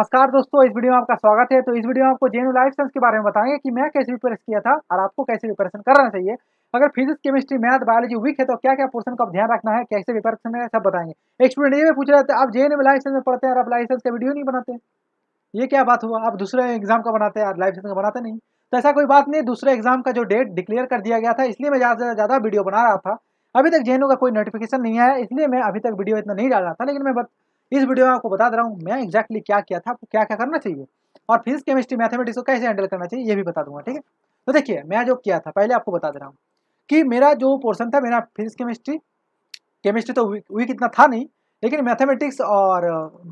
नमस्कार दोस्तों इस वीडियो में आपका स्वागत है तो इस वीडियो में आपको जेनू लाइफ साइंस के बारे में बताएंगे कि मैं कैसे प्रिपेयर किया था और आपको कैसे प्रिपरेशन करना चाहिए अगर physics chemistry math biology weak है तो क्या क्या पोर्सन का ध्यान रखना है कैसे प्रिपरेशन है सब बताएंगे एक स्टूडेंट ये पूछ रहे थे आप जेएनयू लाइफ साइंस में पढ़ते हैं और आप लाइसेंस का वीडियो नहीं बनाते ये क्या बात हुआ आप दूसरे एग्जाम का बनाते हैं लाइफ साइंस का बनाते नहीं तो ऐसा कोई बात नहीं दूसरे एग्जाम का जो डेट डिक्लेयर कर दिया गया था इसलिए मैं ज़्यादा से ज़्यादा वीडियो बना रहा था अभी तक जेएनयू का कोई नोटिफिकेशन नहीं आया इसलिए मैं अभी तक वीडियो इतना नहीं डाल रहा था लेकिन मैं इस वीडियो में आपको बता दे रहा हूँ मैं एक्जैक्टली क्या किया था आपको क्या क्या करना चाहिए और फिजिक्स केमिस्ट्री मैथमेटिक्स को कैसे हैंडल करना चाहिए ये भी बता दूंगा ठीक है तो देखिए मैं जो किया था पहले आपको बता दे रहा हूँ कि मेरा जो पोर्सन था मेरा फिजिक्स केमिस्ट्री केमिस्ट्री तो वीक इतना था नहीं लेकिन मैथमेटिक्स और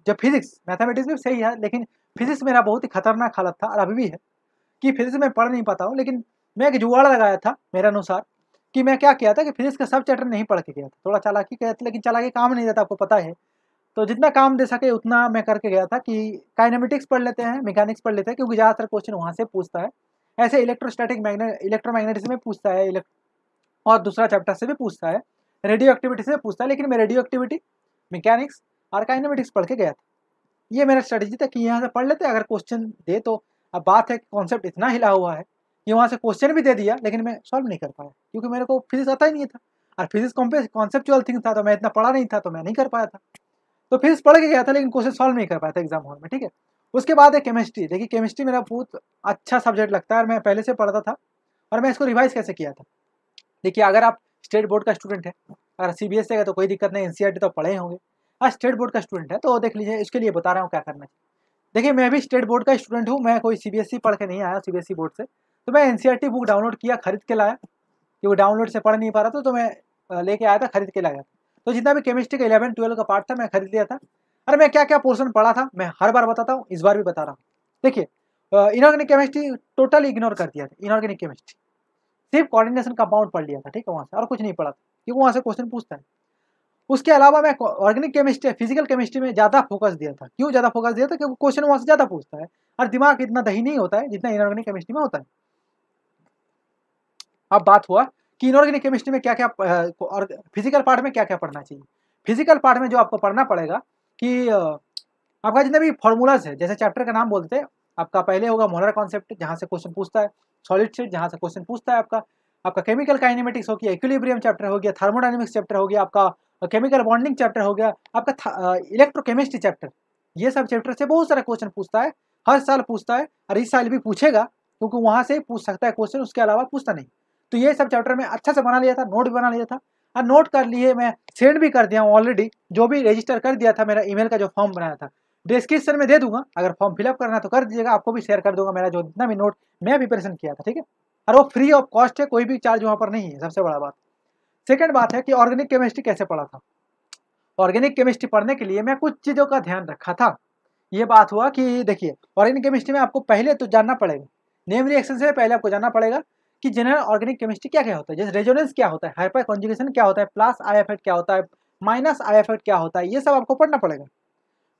जब फिजिक्स मैथमेटिक्स भी सही है लेकिन फिजिक्स मेरा बहुत ही खतरनाक हालत था और अभी भी है कि फिजिक्स में पढ़ नहीं पाता हूँ लेकिन मैं एक जुगाड़ लगाया था मेरे अनुसार कि मैं क्या किया था कि फिजिक्स का सब चैप्टर नहीं पढ़ के गया था थोड़ा चालाकी किया था लेकिन चालाकी काम नहीं देता आपको पता है तो जितना काम दे सके उतना मैं करके गया था कि काइनेमेटिक्स पढ़ लेते हैं मैकेनिक्स पढ़ लेते हैं क्योंकि ज़्यादातर क्वेश्चन वहाँ से पूछता है ऐसे इलेक्ट्रोस्टैटिक मैग्नेट इलेक्ट्रोमैग्नेटिक्स में पूछता है इलेक्ट... और दूसरा चैप्टर से भी पूछता है रेडियो एक्टिविटी से पूछता है लेकिन मैं रेडियो एक्टिविटी मैकेनिक्स और काइनेमेटिक्स पढ़ के गया था ये मेरा स्ट्रेटेजी था कि यहाँ से पढ़ लेते अगर क्वेश्चन दे तो अब बात है कि कॉन्सेप्ट इतना हिला हुआ है कि वहाँ से क्वेश्चन भी दे दिया लेकिन मैं सॉल्व नहीं कर पाया क्योंकि मेरे को फिजिक्स आता ही नहीं था और फिजिक्स कॉन्सेप्चुअल थिंग था तो मैं इतना पढ़ा नहीं था तो मैं नहीं कर पाया था तो फिजिक्स पढ़ के गया था लेकिन क्वेश्चन सॉल्व नहीं कर पाया था एग्जाम हॉल में ठीक है उसके बाद है केमिस्ट्री देखिए केमिस्ट्री मेरा बहुत अच्छा सब्जेक्ट लगता है और मैं पहले से पढ़ता था और मैं इसको रिवाइज कैसे किया था देखिए अगर आप स्टेट बोर्ड का स्टूडेंट e है अगर सी बी एस का तो कोई दिक्कत नहीं एन e तो पढ़े होंगे हाँ स्टेट बोर्ड का स्टूडेंट है तो देख लीजिए इसके लिए बता रहा हूँ क्या करना है देखिए मैं भी स्टेट बोर्ड का स्टूडेंट हूँ मैं कोई सी e पढ़ के नहीं आया सी बोर्ड से तो मैं एन बुक डाउनलोड किया खरीद के लाया क्योंकि डाउनलोड से पढ़ नहीं पा रहा था तो मैं लेके आया था खरीद के लाया था तो जितना भी केमिस्ट्री का इलेवन ट्वेल्व का पार्ट था मैं खरीद लिया था अरे मैं क्या क्या पोर्सन पढ़ा था मैं हर बार बताता हूँ इस बार भी बता रहा हूँ देखिए इनऑर्गेनिक केमिस्ट्री टोटल इग्नोर कर दिया था इनऑर्गेनिक केमिस्ट्री सिर्फ कोऑर्डिनेशन कंपाउंड पढ़ लिया था ठीक है वहाँ से और कुछ नहीं पढ़ा था क्योंकि वहाँ से क्वेश्चन पूछता है उसके अलावा मैं ऑर्गेनिक केमिस्ट्री फिजिकल केमिस्ट्री में ज़्यादा फोकस दिया था क्यों ज़्यादा फोकस दिया था क्योंकि क्वेश्चन वहाँ से ज़्यादा पूछता है और दिमाग इतना दही नहीं होता है जितना इनऑर्गेनिक केमिस्ट्री में होता है अब बात हुआ कि इनऑर्गेनिक केमिस्ट्री में क्या क्या और फिजिकल पार्ट में क्या क्या पढ़ना चाहिए फिजिकल पार्ट में जो आपको पढ़ना पड़ेगा कि आपका जितना भी फॉर्मूलाज है जैसे चैप्टर का नाम बोलते हैं आपका पहले होगा मोलर कॉन्सेप्ट जहाँ से क्वेश्चन पूछता है सॉलिड सेट जहाँ से क्वेश्चन पूछता है आपका आपका केमिकल काइनेमेटिक्स हो गया इक्विलिब्रियम चैप्टर हो गया थर्मोडाइनमिक्स चैप्टर हो गया आपका केमिकल बॉन्डिंग चैप्टर हो गया आपका इलेक्ट्रोकेमिस्ट्री चैप्टर ये सब चैप्टर से बहुत सारा क्वेश्चन पूछता है हर साल पूछता है और इस साल भी पूछेगा क्योंकि वहाँ से पूछ सकता है क्वेश्चन उसके अलावा पूछता नहीं तो ये सब चैप्टर में अच्छा से बना लिया था नोट भी बना लिया था और हाँ, नोट कर लिए मैं सेंड भी कर दिया हूँ ऑलरेडी जो भी रजिस्टर कर दिया था मेरा ईमेल का जो फॉर्म बनाया था डिस्क्रिप्शन में दे दूंगा अगर फॉर्म फिलअप करना तो कर दीजिएगा आपको भी शेयर कर दूंगा मेरा जो जितना भी नोट मैं प्रिपरेशन किया था ठीक है और वो फ्री ऑफ कॉस्ट है कोई भी चार्ज वहाँ पर नहीं है सबसे बड़ा बात सेकेंड बात है कि ऑर्गेनिक केमिस्ट्री कैसे पढ़ा था ऑर्गेनिक केमिस्ट्री पढ़ने के लिए मैं कुछ चीज़ों का ध्यान रखा था ये बात हुआ कि देखिए ऑर्गेनिक केमिस्ट्री में आपको पहले तो जानना पड़ेगा नेम रिएक्शन से पहले आपको जानना पड़ेगा कि जनरल ऑर्गेनिक केमिस्ट्री क्या क्या होता है जैसे रेजोनेंस क्या होता है हाइपर कॉन्जुगेशन क्या होता है प्लस आई एफेक्ट क्या होता है माइनस आई एफेक्ट क्या होता है ये सब आपको पढ़ना पड़ेगा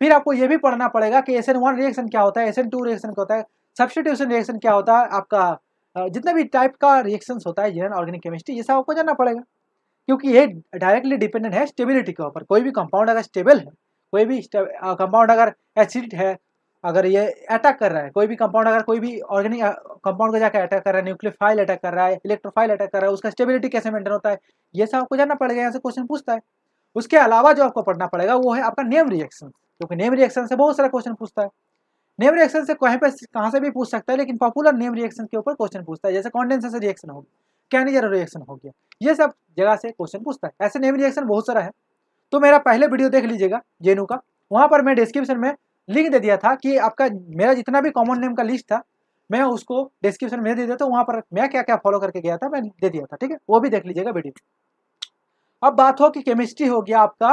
फिर आपको ये भी पढ़ना पड़ेगा कि एस एन वन रिएक्शन क्या होता है एस एन टू रिएक्शन क्या होता है सब्सटीट्यूशन रिएक्शन क्या होता है आपका जितना भी टाइप का रिएक्शन होता है जनरल ऑर्गेनिक केमिस्ट्री ये सब आपको जानना पड़ेगा क्योंकि ये डायरेक्टली डिपेंडेंट है स्टेबिलिटी के ऊपर कोई भी कंपाउंड अगर स्टेबल है कोई भी कंपाउंड अगर एसिड है अगर ये अटैक कर रहा है कोई भी कंपाउंड अगर कोई भी ऑर्गेनिक कंपाउंड को जाकर अटैक कर रहा है न्यूक्लियोफाइल अटैक कर रहा है इलेक्ट्रोफाइल अटैक कर रहा है उसका स्टेबिलिटी कैसे मेंटेन होता है ये सब आपको जानना पड़ेगा यहाँ से क्वेश्चन पूछता है उसके अलावा जो आपको पढ़ना पड़ेगा वो है आपका नेम रिएक्शन क्योंकि नेम रिएक्शन से बहुत सारा क्वेश्चन पूछता है नेम रिएक्शन से कहीं पर कहाँ से भी पूछ सकता है लेकिन पॉपुलर नेम रिएक्शन के ऊपर क्वेश्चन पूछता है जैसे कॉन्डेंसर से रिएक्शन होगी कैनिजर रिएक्शन हो गया ये सब जगह से क्वेश्चन पूछता है ऐसे नेम रिएक्शन बहुत सारा है तो मेरा पहले वीडियो देख लीजिएगा जेनू का वहाँ पर मैं डिस्क्रिप्शन में लिंक दे दिया था कि आपका मेरा जितना भी कॉमन नेम का लिस्ट था मैं उसको डिस्क्रिप्शन में दे देता हूँ वहाँ पर मैं क्या क्या फॉलो करके गया था मैं दे दिया था ठीक है वो भी देख लीजिएगा वीडियो अब बात हो कि केमिस्ट्री हो गया आपका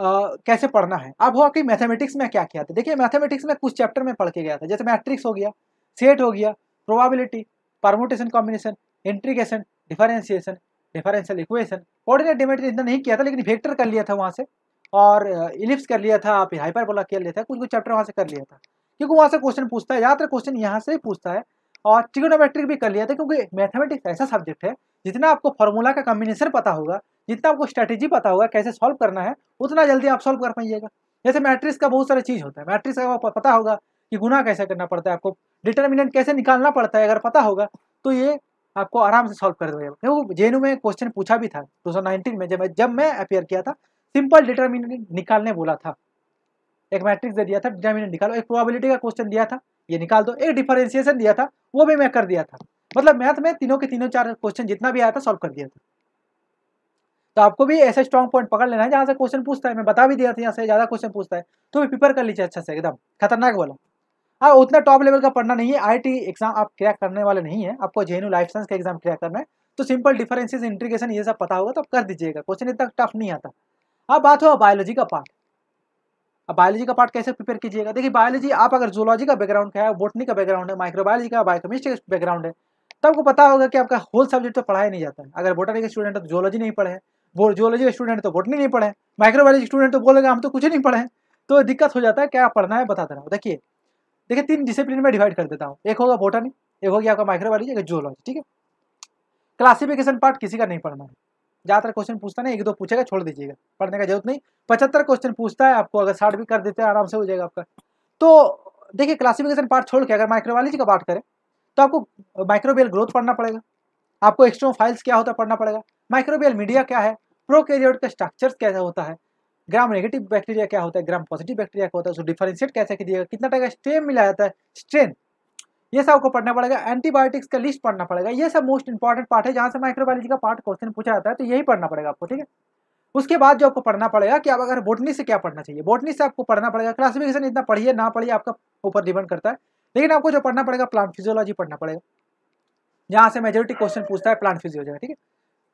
आ, कैसे पढ़ना है अब हो कि मैथमेटिक्स में क्या किया था देखिए मैथमेटिक्स में कुछ चैप्टर में पढ़ के गया था जैसे मैट्रिक्स हो गया सेट हो गया probability permutation combination integration differentiation differential equation coordinate geometry इतना नहीं किया था लेकिन वेक्टर कर लिया था वहाँ से और इलिप्स कर लिया था आप हाइपर बोला कर लिया था कुछ कुछ चैप्टर वहाँ से कर लिया था क्योंकि वहाँ से क्वेश्चन पूछता है ज़्यादातर क्वेश्चन यहाँ से पूछता है और ट्रिगोनोमेट्रिक भी कर लिया था क्योंकि मैथमेटिक्स ऐसा सब्जेक्ट है जितना आपको फॉर्मूला का कॉम्बिनेशन पता होगा जितना आपको स्ट्रैटेजी पता होगा कैसे सॉल्व करना है उतना जल्दी आप सॉल्व कर पाइएगा जैसे मैट्रिक्स का बहुत सारा चीज़ होता है मैट्रिक्स का पता होगा कि गुना कैसे करना पड़ता है आपको डिटर्मिनेंट कैसे निकालना पड़ता है अगर पता होगा तो ये आपको आराम से सॉल्व कर देगा क्योंकि जे में क्वेश्चन पूछा भी था 2019 में जब मैं जब मैं अपेयर किया था सिंपल डिटर्मिनेंट निकालने बोला था एक मैट्रिक्स दे दिया था डिटर्मिनेंट निकालो एक प्रोबेबिलिटी का क्वेश्चन दिया था ये निकाल दो एक डिफरेंशिएशन दिया था वो भी मैं कर दिया था मतलब मैथ में तीनों के तीनों चार क्वेश्चन जितना भी आया था सॉल्व कर दिया था तो आपको भी ऐसे स्ट्रॉन्ग पॉइंट पकड़ लेना है जहाँ से क्वेश्चन पूछता है मैं बता भी दिया था यहाँ से ज़्यादा क्वेश्चन पूछता है तो भी प्रिपेयर कर लीजिए अच्छा से एकदम खतरनाक वाला हाँ उतना टॉप लेवल का पढ़ना नहीं है आई एग्जाम आप क्रैक करने वाले नहीं है आपको यू लाइफ साइंस का एग्जाम क्रैक करना है तो सिंपल डिफरेंसेस इंटीग्रेशन ये सब पता होगा तो आप कर दीजिएगा क्वेश्चन इतना टफ नहीं आता हाँ, अब बात हो बायोलॉजी का पार्ट अब बायोलॉजी का पार्ट कैसे प्रिपेयर कीजिएगा देखिए बायोलॉजी आप अगर जोलॉजी का बैकग्राउंड का है बोटनी का बैकग्राउंड है माइक्रोबायोलॉजी का बायोकेमिस्ट्री का बैकग्राउंड है तो आपको पता होगा कि आपका होल सब्जेक्ट तो पढ़ाया नहीं जाता है अगर बोटनी का स्टूडेंट है तो जोलॉजी नहीं पढ़े जोलॉजी का स्टूडेंट तो बोटनी नहीं पढ़े माइक्रोबायोलॉजी स्टूडेंट तो बोलेगा हम तो कुछ नहीं पढ़े तो दिक्कत हो जाता है क्या पढ़ना है बता रहो देखिए देखिए तीन डिसिप्लिन में डिवाइड कर देता हूँ एक होगा बोटनी एक होगी आपका माइक्रोबायोलॉजी एक जोलॉजी ठीक है क्लासिफिकेशन पार्ट किसी का नहीं पढ़ना है ज़्यादातर क्वेश्चन पूछता नहीं एक दो पूछेगा छोड़ दीजिएगा पढ़ने का जरूरत नहीं पचहत्तर क्वेश्चन पूछता है आपको अगर साठ भी कर देते हैं आराम से हो जाएगा आपका तो देखिए क्लासिफिकेशन पार्ट छोड़ के अगर माइक्रोबायोलॉजी का बात करें तो आपको माइक्रोबियल ग्रोथ पढ़ना पड़ेगा आपको फाइल्स क्या होता है पढ़ना पड़ेगा माइक्रोबियल मीडिया क्या है प्रोकैरियोट का स्ट्रक्चर्स कैसा होता है ग्राम नेगेटिव बैक्टीरिया क्या होता है ग्राम पॉजिटिव बैक्टीरिया क्या होता है उसको डिफरेंशिएट कैसे कीजिएगा कितना टाइम का स्ट्रेन मिला जाता है स्ट्रेन ये सब आपको पढ़ना पड़ेगा एंटीबायोटिक्स का लिस्ट पढ़ना पड़ेगा ये सब मोस्ट इंपॉर्टेंट पार्ट है जहाँ से माइक्रोबायोलॉजी का पार्ट क्वेश्चन पूछा जाता है तो यही पढ़ना पड़ेगा आपको ठीक है उसके बाद जो आपको पढ़ना पड़ेगा कि आप अगर बोटनी से क्या पढ़ना चाहिए बोटनी से आपको पढ़ना पड़ेगा क्लासिफिकेशन इतना पढ़िए ना पढ़िए आपका ऊपर डिपेंड करता है लेकिन आपको जो पढ़ना पड़ेगा प्लांट फिजियोलॉजी पढ़ना पड़ेगा जहाँ से मेजोरिटी क्वेश्चन पूछता है प्लांट फिजियोलॉजी ठीक है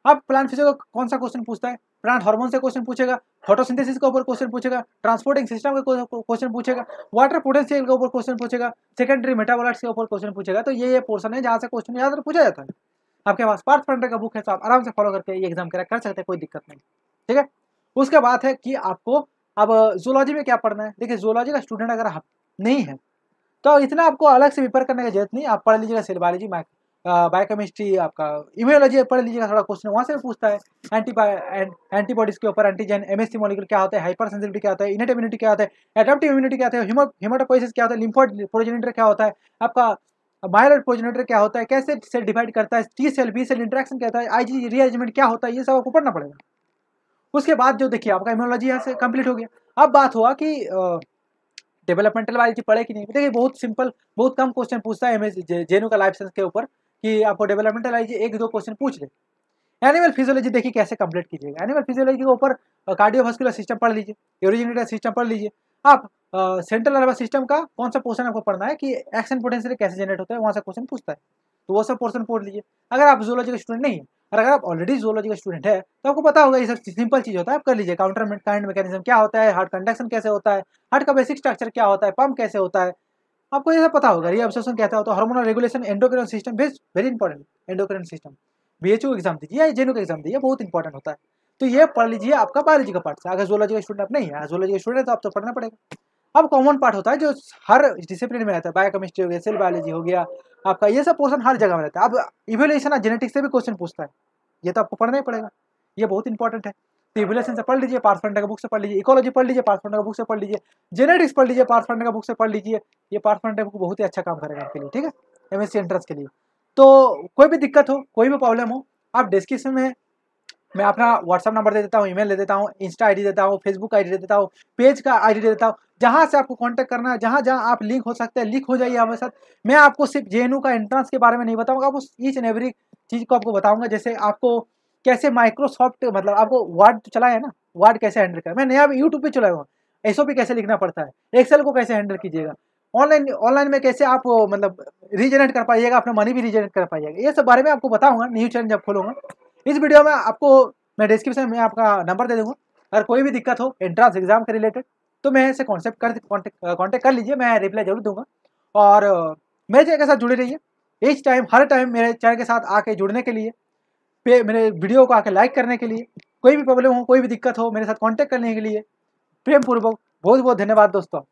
अब प्लांट फिजिक का कौन सा क्वेश्चन पूछता है प्लांट हार्मोन से क्वेश्चन पूछेगा फोटोसिंथेसिस के ऊपर क्वेश्चन पूछेगा ट्रांसपोर्टिंग सिस्टम का क्वेश्चन पूछेगा वाटर पोटेंशियल के ऊपर क्वेश्चन पूछेगा सेकेंडरी मेटाबोलाइट्स के ऊपर क्वेश्चन पूछेगा तो ये ये पोर्सन है जहाँ से क्वेश्चन ज़्यादातर पूछा जाता है आपके पास पार्थ फंडर का बुक है तो आप आराम से फॉलो करके एग्जाम क्रैक कर सकते हैं कोई दिक्कत नहीं ठीक है उसके बाद है कि आपको अब जोलॉजी में क्या पढ़ना है देखिए जोलॉजी का स्टूडेंट अगर आप नहीं है तो इतना आपको अलग से प्रिपेयर करने की जरूरत नहीं आप पढ़ लीजिएगा सिलवालॉजी माइक्रो बायोकेमिस्ट्री आपका इम्यूनोलॉजी पढ़ लीजिएगा थोड़ा क्वेश्चन वहाँ से पूछता है एंटीबाय एंटीबॉडीज के ऊपर एंटीजन एमएससी मॉलिक्यूल क्या होता है हाइपर सेंसिटिविटी क्या होता है इनट इम्यूनिटी क्या होता है एडप्टिव इम्यूनिटी क्या होता है क्या होता है लिम्फोड प्रोजेनेटर क्या होता है आपका माइलर प्रोजेनेटर क्या होता है कैसे सेल डिवाइड करता है T cell B cell interaction क्या होता है आईजी रीअरेंजमेंट क्या होता है ये सब आपको पढ़ना पड़ेगा उसके बाद जो देखिए आपका इम्यूनोलॉजी यहाँ से कंप्लीट हो गया अब बात हुआ कि डेवलपमेंटल बायोलॉजी पढ़े कि नहीं देखिए बहुत सिंपल बहुत कम क्वेश्चन पूछता है एम एस जेनू का लाइफ साइंस के ऊपर कि आपको डेवलपमेंटल आईजी एक दो क्वेश्चन पूछ ले एनिमल फिजियोलॉजी देखिए कैसे कंप्लीट कीजिएगा एनिमल फिजियोलॉजी के ऊपर कार्डियोवास्कुलर सिस्टम पढ़ लीजिए ओरिजिनेटर सिस्टम पढ़ लीजिए आप सेंट्रल नर्वस सिस्टम का कौन सा पोर्सन आपको पढ़ना है कि एक्शन पोटेंशियल कैसे जनरेट होता है वहाँ से क्वेश्चन पूछता है तो वो सब पोर्सन पढ़ लीजिए अगर आप जोलॉजी का स्टूडेंट नहीं है और अगर आप ऑलरेडी जोलॉजी का स्टूडेंट है तो आपको पता होगा ये सब सिंपल चीज़ होता है आप कर लीजिए काउंटर करंट मैकेनिज्म क्या होता है हार्ट कंडक्शन कैसे होता है हार्ट का बेसिक स्ट्रक्चर क्या होता है पंप कैसे होता है आपको ऐसा सब पता होगा रिऑब्सेशन कहता है तो hormonal regulation endocrine system was very important endocrine system B H exam दीजिए या जेनू का एग्जाम दीजिए बहुत इंपॉर्टेंट होता है तो ये पढ़ लीजिए आपका बायोलॉजी का पार्ट अगर जोलॉजी का स्टूडेंट नहीं है जोलॉजी का स्टूडेंट तो आप तो पढ़ना पड़ेगा अब कॉमन पार्ट होता है जो हर डिसिप्लिन में रहता है बायोकेमिस्ट्री हो गया सेल बायोलॉजी हो गया आपका ये सब पोर्सन हर जगह में रहता है अब इवेल्यूशन और जेनेटिक्स से भी क्वेश्चन पूछता है ये तो आपको पढ़ना ही पड़ेगा ये बहुत इंपॉर्टेंट है सिविलेशन से पढ़ लीजिए पार्थफंडा का बुक से पढ़ लीजिए इकोलॉजी पढ़ लीजिए पार्थफंडा का बुक से पढ़ लीजिए जेनेटिक्स पढ़ लीजिए पार्थफंडा का बुक से पढ़ लीजिए ये पार्थफंडा बुक बहुत ही अच्छा काम करेगा आपके लिए ठीक है एमएससी एंट्रेंस के लिए तो कोई भी दिक्कत हो कोई भी प्रॉब्लम हो आप डिस्क्रिप्शन में मैं अपना व्हाट्सअप नंबर दे देता हूँ ईमेल दे देता हूँ इंस्टा आईडी देता हूँ फेसबुक आईडी दे देता हूँ पेज का आईडी दे देता हूँ जहाँ से आपको कांटेक्ट करना है जहाँ जहाँ आप लिंक हो सकते हैं लिंक हो जाइए हमारे साथ मैं आपको सिर्फ जे का एंट्रेंस के बारे में नहीं बताऊँगा आपको ईच एंड एवरी चीज़ को आपको बताऊँगा जैसे आपको कैसे माइक्रोसॉफ्ट मतलब आपको वर्ड तो चलाया है ना वर्ड कैसे हैंडल करें मैं नया भी यूट्यूब पर चलाया हूँ एस कैसे लिखना पड़ता है एक्सेल को कैसे हैंडल कीजिएगा ऑनलाइन ऑनलाइन में कैसे आप मतलब रीजनरेट कर पाइएगा अपना मनी भी रीजनरेट कर पाइएगा ये सब बारे में आपको बताऊंगा न्यू चैनल जब खोलूंगा इस वीडियो में आपको मैं डिस्क्रिप्शन में आपका नंबर दे दूंगा अगर कोई भी दिक्कत हो एंट्रांस एग्जाम के रिलेटेड तो मैं इसे कॉन्सेप्ट कर कॉन्टेक्ट कर लीजिए मैं रिप्लाई जरूर दूंगा और मेरे चैनल के साथ जुड़े रहिए इस टाइम हर टाइम मेरे चैनल के साथ आके जुड़ने के लिए पे मेरे वीडियो को आके लाइक करने के लिए कोई भी प्रॉब्लम हो कोई भी दिक्कत हो मेरे साथ कॉन्टैक्ट करने के लिए प्रेम पूर्वक बहुत बहुत धन्यवाद दोस्तों